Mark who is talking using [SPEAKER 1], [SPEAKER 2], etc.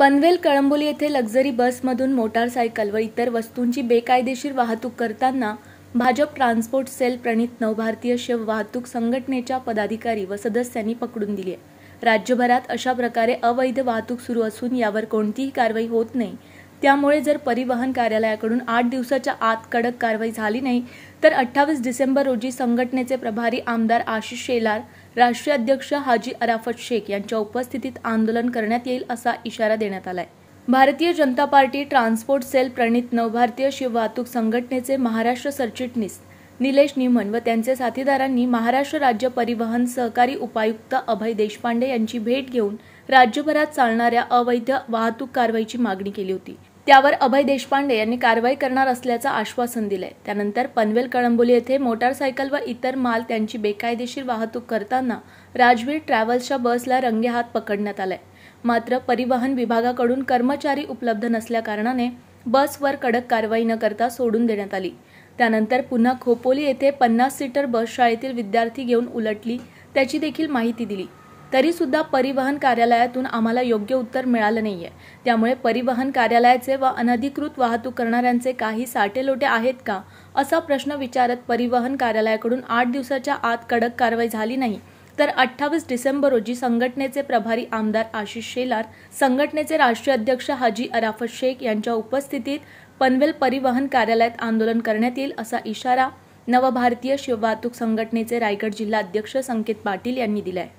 [SPEAKER 1] पनवेल कळंबोली येथे लक्झरी बसमधून मोटारसायकल व इतर वस्तूंची बेकायदेशीर वाहतूक करताना भाजप ट्रान्सपोर्ट सेल प्रणित नवभारतीय शिव वाहतूक संघटनेच्या पदाधिकारी व सदस्यांनी पकडून दिली आहे राज्यभरात अशा प्रकारे अवैध वाहतूक सुरू असून यावर कोणतीही कारवाई होत नाही त्यामुळे जर परिवहन कार्यालयाकडून आठ दिवसाच्या आत कडक कारवाई झाली नाही तर अठ्ठावीस डिसेंबर रोजी संघटनेचे प्रभारी आमदार आशिष शेलार राष्ट्रीय अध्यक्ष हाजी अराफत शेख यांच्या उपस्थितीत आंदोलन करण्यात येईल असा इशारा देण्यात आलाय Bharatiya Janata party transport cell प्रणित नवभारतीय शिव वाहतूक संघटनेचे महाराष्ट्र सरचिटणीस निलेश निमन व त्यांचे साथीदारांनी महाराष्ट्र राज्य परिवहन सहकारी उपायुक्त अभय देशपांडे यांची भेट घेऊन राज्यभरात चालणाऱ्या अवैध वाहतूक कारवाईची मागणी केली होती त्यावर अभय देशपांडे यांनी कारवाई करणार असल्याचं आश्वासन दिले त्यानंतर पनवेल कळंबोली येथे मोटारसायकल व इतर माल त्यांची बेकायदेशीर वाहतूक करताना राजवीर ट्रॅव्हल्सच्या बसला रंगेहात पकडण्यात आलाय मात्र परिवहन विभागाकडून कर्मचारी उपलब्ध नसल्याकारणाने बसवर कडक कारवाई न करता सोडून देण्यात आली त्यानंतर पुन्हा खोपोली येथे पन्नास सीटर बस शाळेतील विद्यार्थी घेऊन उलटली त्याची देखील माहिती दिली तरीसुद्धा परिवहन कार्यालयातून आम्हाला योग्य उत्तर मिळालं नाही आहे त्यामुळे परिवहन कार्यालयाचे व अनधिकृत वाहतूक करणाऱ्यांचे काही साटेलोटे आहेत का असा प्रश्न विचारत परिवहन कार्यालयाकडून आठ दिवसाच्या आत कडक कारवाई झाली नाही तर अठ्ठावीस डिसेंबर रोजी संघटनेचे प्रभारी आमदार आशिष शेलार संघटनेचे राष्ट्रीय अध्यक्ष हाजी अराफत शेख यांच्या उपस्थितीत पनवेल परिवहन कार्यालयात आंदोलन करण्यात येईल असा इशारा नवभारतीय शिव वाहतूक संघटनेचे रायगड जिल्हा अध्यक्ष संकेत पाटील यांनी आहे